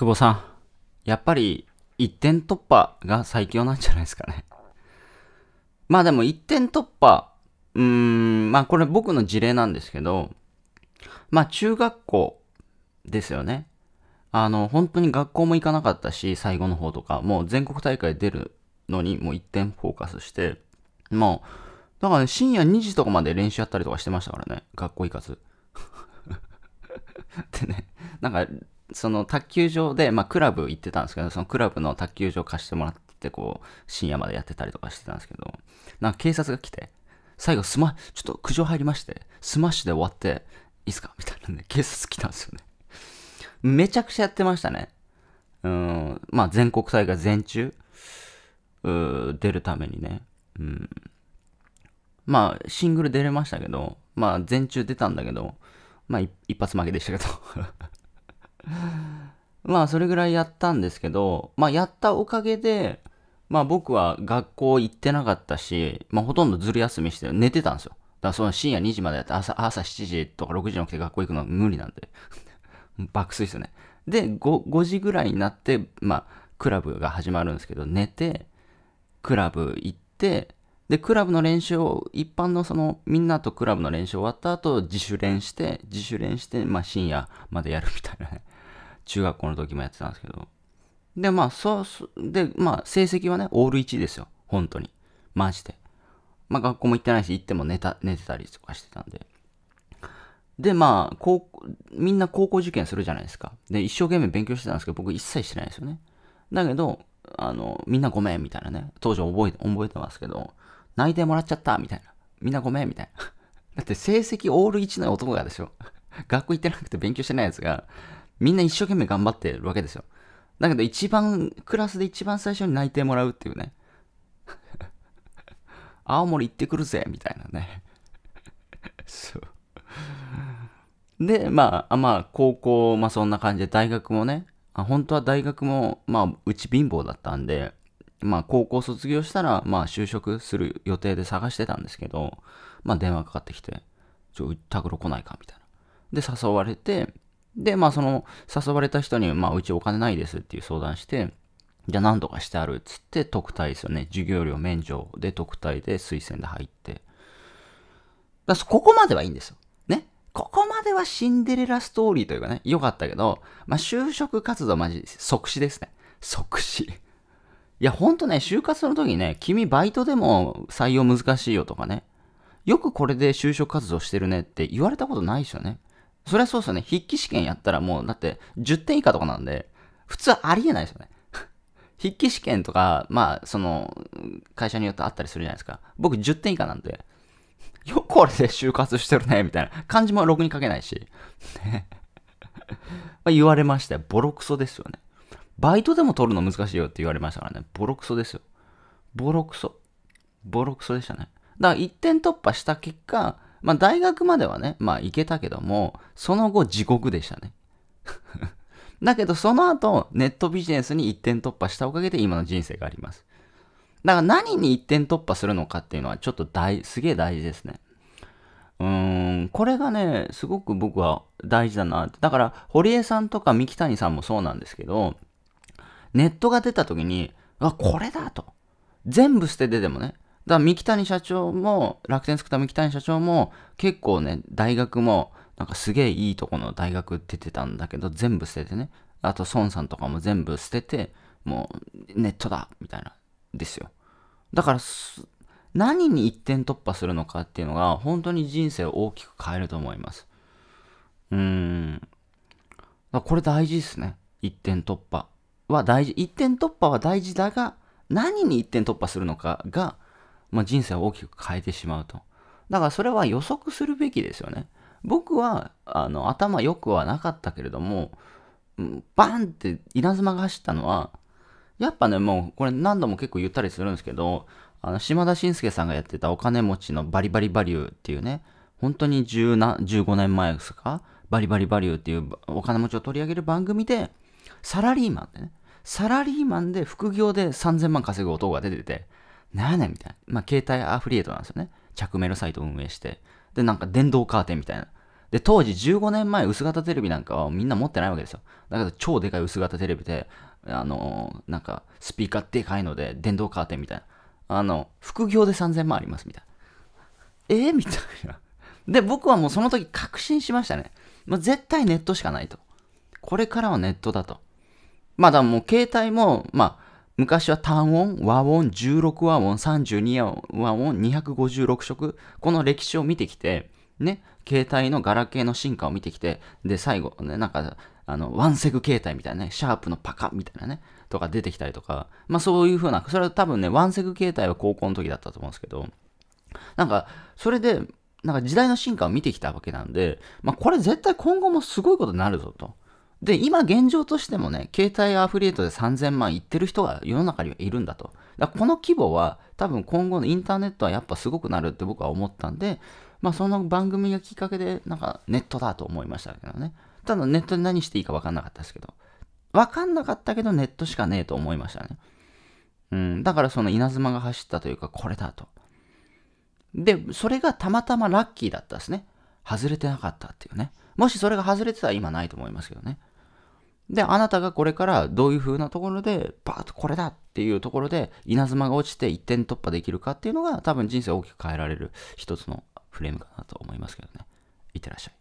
久保さん、やっぱり1点突破が最強なんじゃないですかね。まあでも1点突破、うーん、まあこれ僕の事例なんですけど、まあ中学校ですよね。あの、本当に学校も行かなかったし、最後の方とか、もう全国大会出るのにもう1点フォーカスして、もう、だから、ね、深夜2時とかまで練習やったりとかしてましたからね、学校行かず。ってね、なんかその卓球場で、まあ、クラブ行ってたんですけど、そのクラブの卓球場貸してもらって、こう、深夜までやってたりとかしてたんですけど、なんか警察が来て、最後スマ、ちょっと苦情入りまして、スマッシュで終わって、いいっすかみたいなね、警察来たんですよね。めちゃくちゃやってましたね。うん、まあ全国大会全中、う出るためにね。うん。まあ、シングル出れましたけど、まあ、全中出たんだけど、まあ、一発負けでしたけど まあそれぐらいやったんですけど、まあやったおかげで、まあ僕は学校行ってなかったし、まあほとんどずる休みして寝てたんですよ。だからその深夜2時までやって朝、朝7時とか6時に起きて学校行くのは無理なんで。爆睡ですよね。で5、5時ぐらいになって、まあクラブが始まるんですけど、寝て、クラブ行って、で、クラブの練習を、一般のその、みんなとクラブの練習終わった後、自主練して、自主練して、まあ深夜までやるみたいなね。中学校の時もやってたんですけど。で、まあ、そう、で、まあ、成績はね、オール1ですよ。本当に。マジで。まあ、学校も行ってないし、行っても寝た、寝てたりとかしてたんで。で、まあ、高みんな高校受験するじゃないですか。で、一生懸命勉強してたんですけど、僕一切してないですよね。だけど、あの、みんなごめんみたいなね、当時覚え覚えてますけど、いてもらっちゃった、みたいな。みんなごめん、みたいな。だって成績オール1の男がでしょ。学校行ってなくて勉強してないやつが、みんな一生懸命頑張ってるわけですよ。だけど一番、クラスで一番最初に泣いてもらうっていうね。青森行ってくるぜ、みたいなね。そう。で、まあ、まあ、高校、まあそんな感じで、大学もね、あ本当は大学も、まあ、うち貧乏だったんで、まあ、高校卒業したら、まあ、就職する予定で探してたんですけど、まあ、電話かかってきて、ちょ、タグロ来ないかみたいな。で、誘われて、で、まあ、その、誘われた人に、まあ、うちお金ないですっていう相談して、じゃあ何とかしてあるっつって、特待ですよね。授業料免除で特待で推薦で入って。だここまではいいんですよ。ね。ここまではシンデレラストーリーというかね、良かったけど、まあ、就職活動マジ即死ですね。即死。いや、ほんとね、就活の時にね、君バイトでも採用難しいよとかね、よくこれで就職活動してるねって言われたことないですよね。そりゃそうですよね。筆記試験やったらもう、だって10点以下とかなんで、普通ありえないですよね。筆記試験とか、まあ、その、会社によってあったりするじゃないですか。僕10点以下なんで、よくこれで就活してるね、みたいな。漢字もろくに書けないし。ま言われましたよ。ボロクソですよね。バイトでも取るの難しいよって言われましたからね。ボロクソですよ。ボロクソ。ボロクソでしたね。だから1点突破した結果、まあ大学まではね、まあ行けたけども、その後地獄でしたね。だけどその後、ネットビジネスに1点突破したおかげで今の人生があります。だから何に1点突破するのかっていうのはちょっと大、すげえ大事ですね。うーん、これがね、すごく僕は大事だな。だから、堀江さんとか三木谷さんもそうなんですけど、ネットが出た時に、あ、これだと。全部捨ててでもね。だから三木谷社長も、楽天作った三木谷社長も、結構ね、大学も、なんかすげえいいとこの大学出てたんだけど、全部捨ててね。あと、孫さんとかも全部捨てて、もう、ネットだみたいな、ですよ。だから、何に一点突破するのかっていうのが、本当に人生を大きく変えると思います。うーん。これ大事ですね。一点突破。は大事、一点突破は大事だが、何に一点突破するのかが、まあ、人生を大きく変えてしまうと。だからそれは予測するべきですよね。僕はあの頭良くはなかったけれども、バンって稲妻が走ったのは、やっぱね、もうこれ何度も結構言ったりするんですけど、あの島田紳介さんがやってたお金持ちのバリバリバリューっていうね、本当に10な15年前ですか、バリバリバリューっていうお金持ちを取り上げる番組で、サラリーマンってね、サラリーマンで副業で3000万稼ぐ男が出てて、なんやねんみたいな。まあ、携帯アフリエイトなんですよね。着メールサイトを運営して。で、なんか電動カーテンみたいな。で、当時15年前薄型テレビなんかはみんな持ってないわけですよ。だけど超でかい薄型テレビで、あのー、なんかスピーカーでかいので電動カーテンみたいな。あの、副業で3000万ありますみたいな。ええー、みたいな。で、僕はもうその時確信しましたね。まあ、絶対ネットしかないと。これからはネットだと。まあだもう携帯も、まあ昔は単音、和音、16和音、32和音、256色、この歴史を見てきて、ね、携帯のガラケーの進化を見てきて、で、最後、ね、なんか、あの、ワンセグ携帯みたいなね、シャープのパカみたいなね、とか出てきたりとか、まあそういう風な、それは多分ね、ワンセグ携帯は高校の時だったと思うんですけど、なんか、それで、なんか時代の進化を見てきたわけなんで、まあこれ絶対今後もすごいことになるぞと。で、今現状としてもね、携帯アフリエイトで3000万いってる人が世の中にはいるんだと。だこの規模は多分今後のインターネットはやっぱすごくなるって僕は思ったんで、まあその番組がきっかけでなんかネットだと思いましたけどね。ただネットで何していいか分かんなかったですけど。分かんなかったけどネットしかねえと思いましたね。うん、だからその稲妻が走ったというかこれだと。で、それがたまたまラッキーだったですね。外れてなかったっていうね。もしそれが外れてたら今ないと思いますけどね。で、あなたがこれからどういう風なところで、バーッとこれだっていうところで、稲妻が落ちて一点突破できるかっていうのが、多分人生を大きく変えられる一つのフレームかなと思いますけどね。いってらっしゃい。